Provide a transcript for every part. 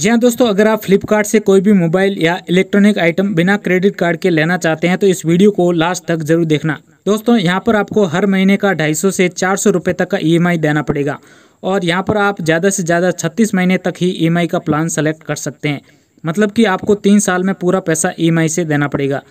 जी हाँ दोस्तों अगर आप फ्लिपकार्ट से कोई भी मोबाइल या इलेक्ट्रॉनिक आइटम बिना क्रेडिट कार्ड के लेना चाहते हैं तो इस वीडियो को लास्ट तक जरूर देखना दोस्तों यहाँ पर आपको हर महीने का सौ से सौ रुपये तक का ईएमआई e देना पड़ेगा और यहाँ पर आप ज़्यादा से ज़्यादा छत्तीस महीने तक ही ई e का प्लान सेलेक्ट कर सकते हैं मतलब कि आपको तीन साल में पूरा पैसा ई e से देना पड़ेगा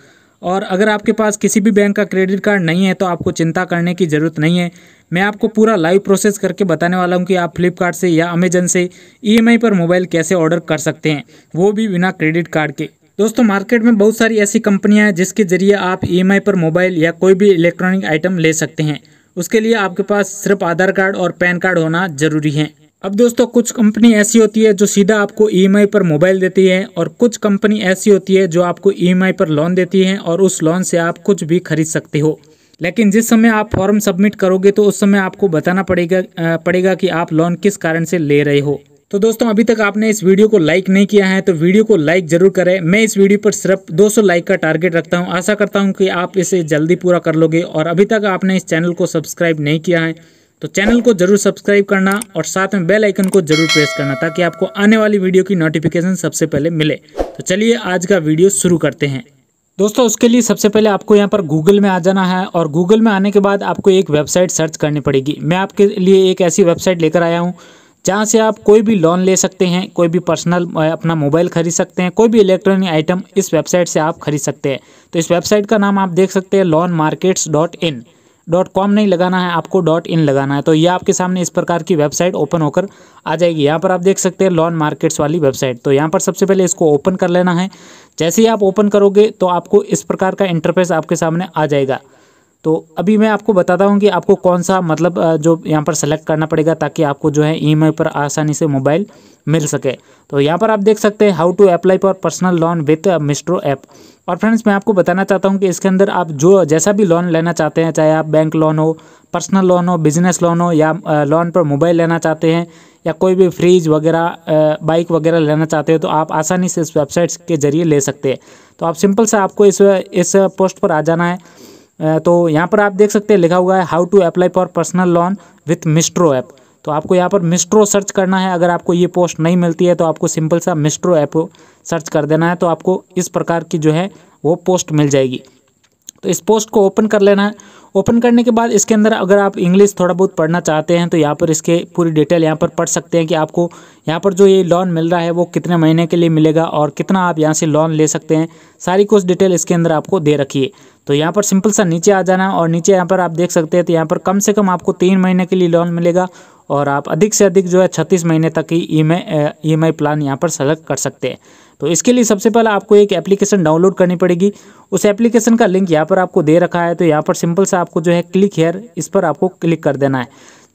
और अगर आपके पास किसी भी बैंक का क्रेडिट कार्ड नहीं है तो आपको चिंता करने की ज़रूरत नहीं है मैं आपको पूरा लाइव प्रोसेस करके बताने वाला हूँ कि आप फ्लिपकार्ट से या अमेजन से ईएमआई e पर मोबाइल कैसे ऑर्डर कर सकते हैं वो भी बिना क्रेडिट कार्ड के दोस्तों मार्केट में बहुत सारी ऐसी कंपनियां हैं जिसके ज़रिए आप ईएमआई e पर मोबाइल या कोई भी इलेक्ट्रॉनिक आइटम ले सकते हैं उसके लिए आपके पास सिर्फ आधार कार्ड और पैन कार्ड होना ज़रूरी है अब दोस्तों कुछ कंपनी ऐसी होती है जो सीधा आपको ई e पर मोबाइल देती है और कुछ कंपनी ऐसी होती है जो आपको ई e पर लोन देती है और उस लोन से आप कुछ भी खरीद सकते हो लेकिन जिस समय आप फॉर्म सबमिट करोगे तो उस समय आपको बताना पड़ेगा पड़ेगा कि आप लोन किस कारण से ले रहे हो तो दोस्तों अभी तक आपने इस वीडियो को लाइक नहीं किया है तो वीडियो को लाइक जरूर करें मैं इस वीडियो पर सिर्फ 200 लाइक का टारगेट रखता हूं आशा करता हूं कि आप इसे जल्दी पूरा कर लोगे और अभी तक आपने इस चैनल को सब्सक्राइब नहीं किया है तो चैनल को जरूर सब्सक्राइब करना और साथ में बेल आइकन को जरूर प्रेस करना ताकि आपको आने वाली वीडियो की नोटिफिकेशन सबसे पहले मिले तो चलिए आज का वीडियो शुरू करते हैं दोस्तों उसके लिए सबसे पहले आपको यहाँ पर गूगल में आ जाना है और गूगल में आने के बाद आपको एक वेबसाइट सर्च करनी पड़ेगी मैं आपके लिए एक ऐसी वेबसाइट लेकर आया हूँ जहाँ से आप कोई भी लोन ले सकते हैं कोई भी पर्सनल अपना मोबाइल खरीद सकते हैं कोई भी इलेक्ट्रॉनिक आइटम इस वेबसाइट से आप खरीद सकते हैं तो इस वेबसाइट का नाम आप देख सकते हैं loan markets dot in dot com नहीं लगाना है आपको डॉट इन लगाना है तो ये आपके सामने इस प्रकार की वेबसाइट ओपन होकर आ जाएगी यहाँ पर आप देख सकते हैं लॉन मार्केट्स वाली वेबसाइट तो यहाँ पर सबसे पहले इसको ओपन कर लेना है जैसे ही आप ओपन करोगे तो आपको इस प्रकार का इंटरफेस आपके सामने आ जाएगा तो अभी मैं आपको बताता हूँ कि आपको कौन सा मतलब जो यहाँ पर सेलेक्ट करना पड़ेगा ताकि आपको जो है ई पर आसानी से मोबाइल मिल सके तो यहाँ पर आप देख सकते हैं how to apply for personal loan with Mistro app और फ्रेंड्स मैं आपको बताना चाहता हूँ कि इसके अंदर आप जो जैसा भी लोन लेना चाहते हैं चाहे आप बैंक लोन हो पर्सनल लोन हो बिजनेस लोन हो या लोन पर मोबाइल लेना चाहते हैं या कोई भी फ्रिज वगैरह बाइक वगैरह लेना चाहते हो तो आप आसानी से इस वेबसाइट्स के ज़रिए ले सकते हैं तो आप सिंपल से आपको इस इस पोस्ट पर आ जाना है तो यहाँ पर आप देख सकते हैं लिखा हुआ है how to apply for personal loan with Mistro app तो आपको यहाँ पर मिस्ट्रो सर्च करना है अगर आपको ये पोस्ट नहीं मिलती है तो आपको सिंपल सा मिस्ट्रो ऐप सर्च कर देना है तो आपको इस प्रकार की जो है वो पोस्ट मिल जाएगी तो इस पोस्ट को ओपन कर लेना है ओपन करने के बाद इसके अंदर अगर आप इंग्लिश थोड़ा बहुत पढ़ना चाहते हैं तो यहाँ पर इसके पूरी डिटेल यहाँ पर पढ़ सकते हैं कि आपको यहाँ पर जो ये लोन मिल रहा है वो कितने महीने के लिए मिलेगा और कितना आप यहाँ से लोन ले सकते हैं सारी कुछ डिटेल इसके अंदर आपको दे रखिए तो यहाँ पर सिंपल सा नीचे आ जाना और नीचे यहाँ पर आप देख सकते हैं तो यहाँ पर कम से कम आपको तीन महीने के लिए लोन मिलेगा और आप अधिक से अधिक जो है छत्तीस महीने तक ही ई एम आई प्लान यहाँ पर सेलेक्ट कर सकते हैं तो इसके लिए सबसे पहले आपको एक एप्लीकेशन डाउनलोड करनी पड़ेगी उस एप्लीकेशन का लिंक यहाँ पर आपको दे रखा है तो यहाँ पर सिंपल से आपको जो है क्लिक हेयर इस पर आपको क्लिक कर देना है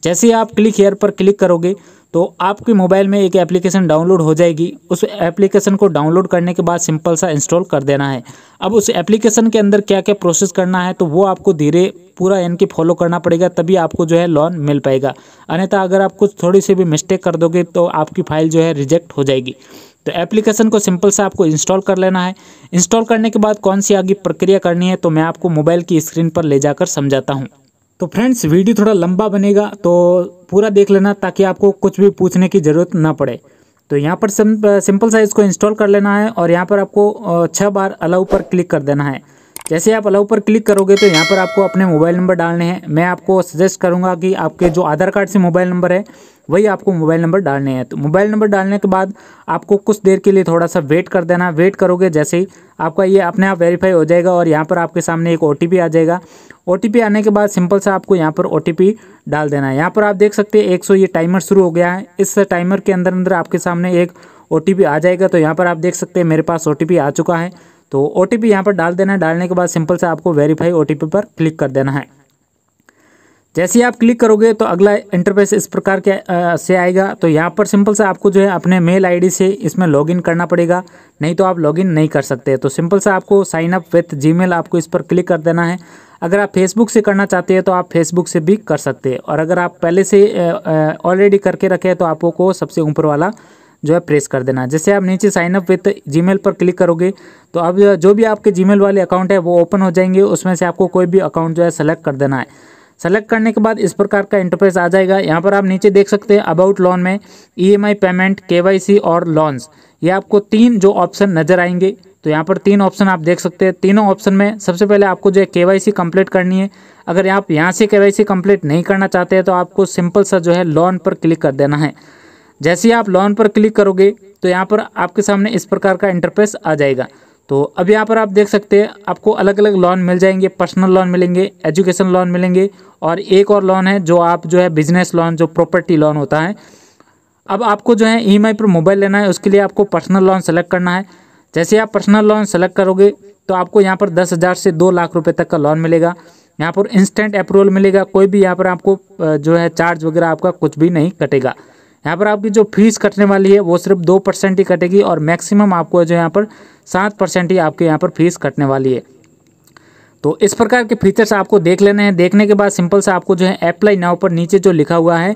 जैसे ही आप क्लिक हेयर पर क्लिक करोगे तो आपके मोबाइल में एक एप्लीकेशन डाउनलोड हो जाएगी उस एप्लीकेशन को डाउनलोड करने के बाद सिंपल सा इंस्टॉल कर देना है अब उस एप्लीकेशन के अंदर क्या क्या प्रोसेस करना है तो वो आपको धीरे पूरा यानी कि फॉलो करना पड़ेगा तभी आपको जो है लोन मिल पाएगा अन्यथा अगर आप कुछ थोड़ी सी भी मिस्टेक कर दोगे तो आपकी फाइल जो है रिजेक्ट हो जाएगी तो एप्लीकेशन को सिंपल से आपको इंस्टॉल कर लेना है इंस्टॉल करने के बाद कौन सी आगे प्रक्रिया करनी है तो मैं आपको मोबाइल की स्क्रीन पर ले जाकर समझाता हूँ तो फ्रेंड्स वीडियो थोड़ा लंबा बनेगा तो पूरा देख लेना ताकि आपको कुछ भी पूछने की ज़रूरत ना पड़े तो यहाँ पर सिंपल साइज को इंस्टॉल कर लेना है और यहाँ पर आपको छः बार अलाउ पर क्लिक कर देना है जैसे आप अलाउ पर क्लिक करोगे तो यहाँ पर आपको अपने मोबाइल नंबर डालने हैं मैं आपको सजेस्ट करूँगा कि आपके जो आधार कार्ड से मोबाइल नंबर है वही आपको मोबाइल नंबर डालने हैं तो मोबाइल नंबर डालने के बाद आपको कुछ देर के लिए थोड़ा सा वेट कर देना वेट करोगे जैसे ही आपका ये अपने आप वेरीफाई हो जाएगा और यहाँ पर आपके सामने एक ओ आ जाएगा ओ आने के बाद सिंपल सा आपको यहाँ पर ओ डाल देना है यहाँ पर आप देख सकते हैं एक ये टाइमर शुरू हो गया है इस टाइमर के अंदर अंदर आपके सामने एक ओ आ जाएगा तो यहाँ पर आप देख सकते हैं मेरे पास ओ आ चुका है तो ओ टी पी यहाँ पर डाल देना है डालने के बाद सिंपल से आपको वेरीफाई ओ पर क्लिक कर देना है जैसे ही आप क्लिक करोगे तो अगला इंटरफेस इस प्रकार के आ, से आएगा तो यहाँ पर सिंपल से आपको जो है अपने मेल आईडी से इसमें लॉगिन करना पड़ेगा नहीं तो आप लॉगिन नहीं कर सकते तो सिंपल से आपको साइन अप विथ जीमेल आपको इस पर क्लिक कर देना है अगर आप फेसबुक से करना चाहते हैं तो आप फेसबुक से भी कर सकते हैं और अगर आप पहले से ऑलरेडी करके रखे हैं तो आपको सबसे ऊपर वाला जो है प्रेस कर देना जैसे आप नीचे साइन अप विथ जीमेल पर क्लिक करोगे तो अब जो भी आपके जीमेल वाले अकाउंट है वो ओपन हो जाएंगे उसमें से आपको कोई भी अकाउंट जो है सेलेक्ट कर देना है सेलेक्ट करने के बाद इस प्रकार का इंटरफेस आ जाएगा यहाँ पर आप नीचे देख सकते हैं अबाउट लोन में ईएमआई पेमेंट केवाईसी और लोन्स ये आपको तीन जो ऑप्शन नजर आएंगे तो यहाँ पर तीन ऑप्शन आप देख सकते हैं तीनों ऑप्शन में सबसे पहले आपको जो है के वाई कंप्लीट करनी है अगर आप यहाँ से के वाई कंप्लीट नहीं करना चाहते हैं तो आपको सिंपल सा जो है लोन पर क्लिक कर देना है जैसे ही आप लोन पर क्लिक करोगे तो यहाँ पर आपके सामने इस प्रकार का इंटरफेस आ जाएगा तो अब यहाँ पर आप देख सकते हैं आपको अलग अलग लोन मिल जाएंगे पर्सनल लोन मिलेंगे एजुकेशन लोन मिलेंगे और एक और लोन है जो आप जो है बिजनेस लोन जो प्रॉपर्टी लोन होता है अब आपको जो है ई e पर मोबाइल लेना है उसके लिए आपको पर्सनल लोन सेलेक्ट करना है जैसे आप पर्सनल लोन सेलेक्ट करोगे तो आपको यहाँ पर दस हज़ार से दो लाख रुपए तक का लोन मिलेगा यहाँ पर इंस्टेंट अप्रूवल मिलेगा कोई भी यहाँ पर आपको जो है चार्ज वगैरह आपका कुछ भी नहीं कटेगा यहाँ पर आपकी जो फीस कटने वाली है वो सिर्फ दो परसेंट ही कटेगी और मैक्सिमम आपको जो यहाँ पर सात परसेंट ही आपके यहाँ पर फीस कटने वाली है तो इस प्रकार के फीचर्स आपको देख लेने हैं देखने के बाद सिंपल से आपको जो है अप्लाई नाव पर नीचे जो लिखा हुआ है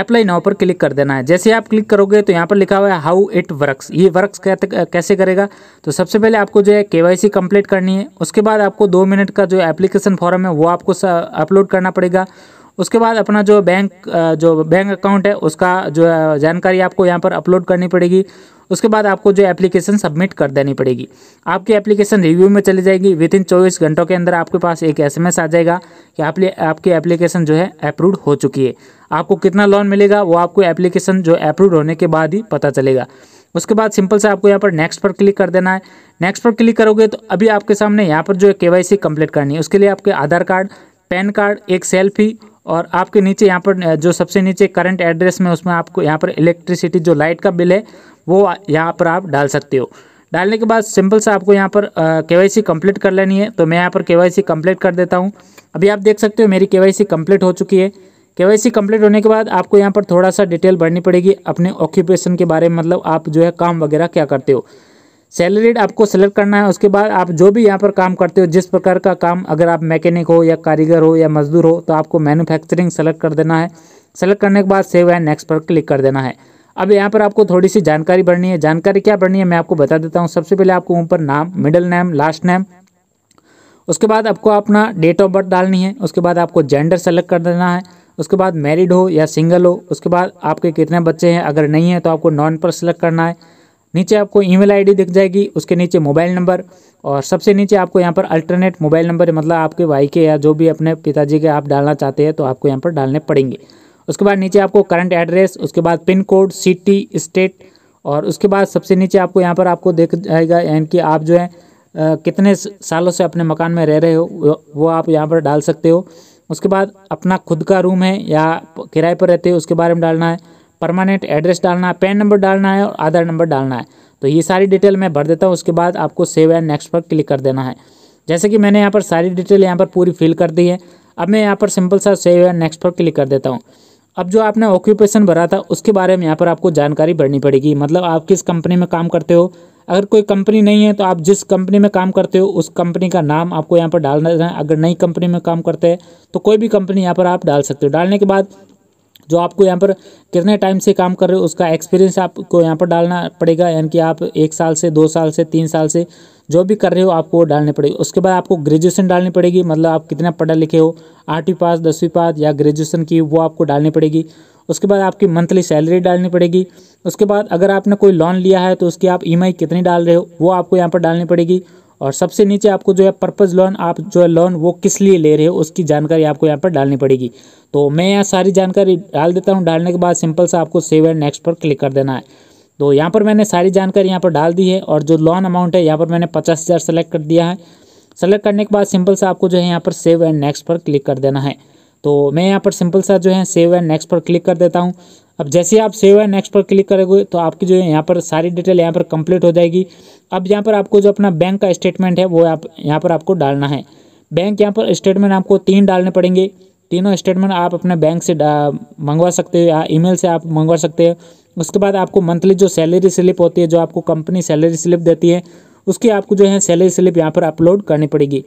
अप्लाई नाव पर क्लिक कर देना है जैसे आप क्लिक करोगे तो यहाँ पर लिखा हुआ है हाउ इट वर्क्स ये वर्क्स कैसे करेगा तो सबसे पहले आपको जो है केवाईसी कंप्लीट करनी है उसके बाद आपको दो मिनट का जो एप्लीकेशन फॉर्म है वो आपको अपलोड करना पड़ेगा उसके बाद अपना जो बैंक जो बैंक अकाउंट है उसका जो जानकारी आपको यहाँ पर अपलोड करनी पड़ेगी उसके बाद आपको जो एप्लीकेशन सबमिट कर देनी पड़ेगी आपकी एप्लीकेशन रिव्यू में चली जाएगी विद इन चौबीस घंटों के अंदर आपके पास एक एसएमएस आ जाएगा कि आप आपकी एप्लीकेशन जो है अप्रूव हो चुकी है आपको कितना लोन मिलेगा वो आपको एप्लीकेशन जो अप्रूव होने के बाद ही पता चलेगा उसके बाद सिंपल से आपको यहाँ पर नेक्स्ट पर क्लिक कर देना है नेक्स्ट पर क्लिक करोगे तो अभी आपके सामने यहाँ पर जो है के वाई कम्प्लीट करनी है उसके लिए आपके आधार कार्ड पैन कार्ड एक सेल्फी और आपके नीचे यहाँ पर जो सबसे नीचे करंट एड्रेस में उसमें आपको यहाँ पर इलेक्ट्रिसिटी जो लाइट का बिल है वो यहाँ पर आप डाल सकते हो डालने के बाद सिंपल सा आपको यहाँ पर के वाई सी कम्प्लीट कर लेनी है तो मैं यहाँ पर के वाई सी कम्प्लीट कर देता हूँ अभी आप देख सकते हो मेरी के वाई सी कम्प्लीट हो चुकी है के वाई सी कम्प्लीट होने के बाद आपको यहाँ पर थोड़ा सा डिटेल भरनी पड़ेगी अपने ऑक्यूपेशन के बारे में मतलब आप जो है काम वगैरह क्या करते हो सैलरीड आपको सेलेक्ट करना है उसके बाद आप जो भी यहाँ पर काम करते हो जिस प्रकार का काम अगर आप मैकेनिक हो या कारीगर हो या मजदूर हो तो आपको मैन्युफैक्चरिंग सेलेक्ट कर देना है सेलेक्ट करने के बाद सेव एंड नेक्स्ट पर क्लिक कर देना है अब यहाँ पर आपको थोड़ी सी जानकारी बढ़नी है जानकारी क्या बढ़नी है मैं आपको बता देता हूँ सबसे पहले आपको ऊपर नाम मिडल नेम लास्ट नेम उसके बाद आपको अपना डेट ऑफ बर्थ डालनी है उसके बाद आपको जेंडर सेलेक्ट कर देना है उसके बाद मैरिड हो या सिंगल हो उसके बाद आपके कितने बच्चे हैं अगर नहीं है तो आपको नॉन पर सेलेक्ट करना है नीचे आपको ईमेल आईडी दिख जाएगी उसके नीचे मोबाइल नंबर और सबसे नीचे आपको यहाँ पर अल्टरनेट मोबाइल नंबर मतलब आपके भाई के या जो भी अपने पिताजी के आप डालना चाहते हैं तो आपको यहाँ पर डालने पड़ेंगे उसके बाद नीचे आपको करंट एड्रेस उसके बाद पिन कोड सिटी स्टेट और उसके बाद सबसे नीचे आपको यहाँ पर आपको देख जाएगा यानी कि आप जो है आ, कितने सालों से अपने मकान में रह रहे हो वो आप यहाँ पर डाल सकते हो उसके बाद अपना खुद का रूम है या किराए पर रहते हो उसके बारे में डालना है परमानेंट एड्रेस डालना है पैन नंबर डालना है और आधार नंबर डालना है तो ये सारी डिटेल मैं भर देता हूँ उसके बाद आपको सेव एंड नेक्स्ट पर क्लिक कर देना है जैसे कि मैंने यहाँ पर सारी डिटेल यहाँ पर पूरी फिल कर दी है अब मैं यहाँ पर सिंपल सा सेव एंड नेक्स्ट पर क्लिक कर देता हूँ अब जो आपने ऑक्यूपेशन भरा था उसके बारे में यहाँ पर आपको जानकारी भरनी पड़ेगी मतलब आप किस कंपनी में काम करते हो अगर कोई कंपनी नहीं है तो आप जिस कंपनी में काम करते हो उस कंपनी का नाम आपको यहाँ पर डालना है अगर नई कंपनी में काम करते हैं तो कोई भी कंपनी यहाँ पर आप डाल सकते हो डालने के बाद जो आपको यहाँ पर कितने टाइम से काम कर रहे हो उसका एक्सपीरियंस आपको यहाँ पर डालना पड़ेगा यानी कि आप एक साल से दो साल से तीन साल से जो भी कर रहे हो आपको वो डालने पड़ेगी उसके बाद आपको ग्रेजुएशन डालनी पड़ेगी मतलब आप कितना पढ़ा लिखे हो आठवीं पास दसवीं पास या ग्रेजुएशन की वो आपको डालनी पड़ेगी उसके बाद आपकी मंथली सैलरी डालनी पड़ेगी उसके बाद अगर आपने कोई लोन लिया है तो उसकी आप ई e कितनी डाल रहे हो वो आपको यहाँ पर डालनी पड़ेगी और सबसे नीचे आपको जो है पर्पज़ लोन आप जो है लोन वो किस लिए ले रहे हो उसकी जानकारी आपको यहाँ पर डालनी पड़ेगी तो मैं यहाँ सारी जानकारी डाल देता हूँ डालने के बाद सिंपल सा आपको सेव एंड नेक्स्ट पर क्लिक कर देना है तो यहाँ पर मैंने सारी जानकारी यहाँ पर डाल दी है और जो लोन अमाउंट है यहाँ पर मैंने पचास हज़ार सेलेक्ट कर दिया है सेलेक्ट करने के बाद सिंपल सा आपको जो है यहाँ पर सेव एंड नेक्स्ट पर क्लिक कर देना है तो मैं यहाँ पर सिंपल सा जो है सेव एंड नेक्स्ट पर क्लिक कर देता हूँ अब जैसे आप सेव है नेक्स्ट पर क्लिक करोगे तो आपकी जो है यहाँ पर सारी डिटेल यहाँ पर कंप्लीट हो जाएगी अब यहाँ पर आपको जो अपना बैंक का स्टेटमेंट है वो आप यहाँ पर आपको डालना है बैंक यहाँ पर स्टेटमेंट आपको तीन डालने पड़ेंगे तीनों स्टेटमेंट आप अपने बैंक से मंगवा सकते हो या ई से आप मंगवा सकते हो उसके बाद आपको मंथली जो सैलरी स्लिप होती है जो आपको कंपनी सैलरी स्लिप देती है उसकी आपको जो है सैलरी स्लिप यहाँ पर अपलोड करनी पड़ेगी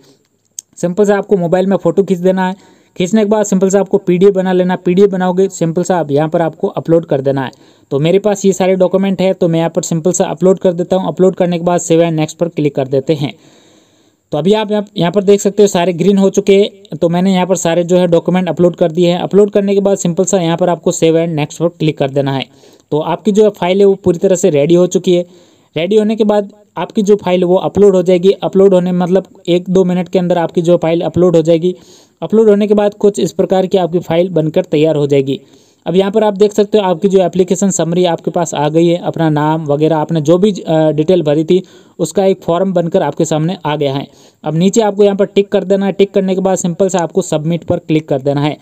सिंपल से आपको मोबाइल में फ़ोटो खींच देना है खींचने के बाद सिंपल सा आपको पी बना लेना पी बनाओगे सिंपल सा आप यहाँ पर आपको अपलोड कर देना है तो मेरे पास ये सारे डॉक्यूमेंट है तो मैं यहाँ पर सिंपल सा अपलोड कर देता हूँ अपलोड करने के बाद सेव एंड नेक्स्ट पर क्लिक कर देते हैं तो अभी आप यहाँ पर देख सकते हो सारे ग्रीन हो चुके हैं तो मैंने यहाँ पर सारे जो है डॉक्यूमेंट अपलोड कर दिए हैं अपलोड करने के बाद सिंपल सा यहाँ पर आपको सेव एंड नेक्स्ट पर क्लिक कर देना है तो आपकी जो है फाइल है वो पूरी तरह से रेडी हो चुकी है रेडी होने के बाद आपकी जो फाइल वो अपलोड हो जाएगी अपलोड होने मतलब एक दो मिनट के अंदर आपकी जो फाइल अपलोड हो जाएगी अपलोड होने के बाद कुछ इस प्रकार की आपकी फाइल बनकर तैयार हो जाएगी अब यहाँ पर आप देख सकते हो आपकी जो एप्लीकेशन समरी आपके पास आ गई है अपना नाम वगैरह आपने जो भी डिटेल भरी थी उसका एक फॉर्म बनकर आपके सामने आ गया है अब नीचे आपको यहाँ पर टिक कर देना है टिक करने के बाद सिंपल से आपको सबमिट पर क्लिक कर देना है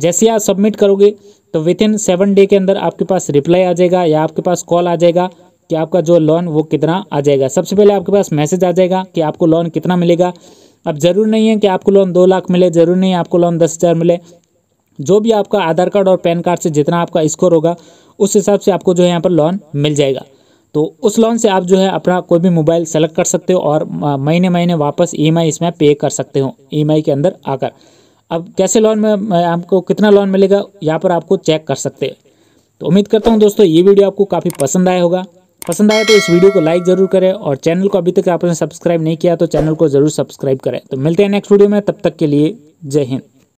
जैसे आप सबमिट करोगे तो विथ इन सेवन डे के अंदर आपके पास रिप्लाई आ जाएगा या आपके पास कॉल आ जाएगा कि आपका जो लोन वो कितना आ जाएगा सबसे पहले आपके पास मैसेज आ जाएगा कि आपको लोन कितना मिलेगा अब ज़रूर नहीं है कि आपको लोन दो लाख मिले ज़रूर नहीं है आपको लोन दस हज़ार मिले जो भी आपका आधार कार्ड और पैन कार्ड से जितना आपका स्कोर होगा उस हिसाब से आपको जो है यहाँ पर लोन मिल जाएगा तो उस लोन से आप जो है अपना कोई भी मोबाइल सेलेक्ट कर सकते हो और महीने महीने वापस ई e इसमें पे कर सकते हो ई e के अंदर आकर अब कैसे लोन में आपको कितना लोन मिलेगा यहाँ पर आपको चेक कर सकते हैं तो उम्मीद करता हूँ दोस्तों ये वीडियो आपको काफ़ी पसंद आया होगा पसंद आए तो इस वीडियो को लाइक जरूर करें और चैनल को अभी तक आपने सब्सक्राइब नहीं किया तो चैनल को जरूर सब्सक्राइब करें तो मिलते हैं नेक्स्ट वीडियो में तब तक के लिए जय हिंद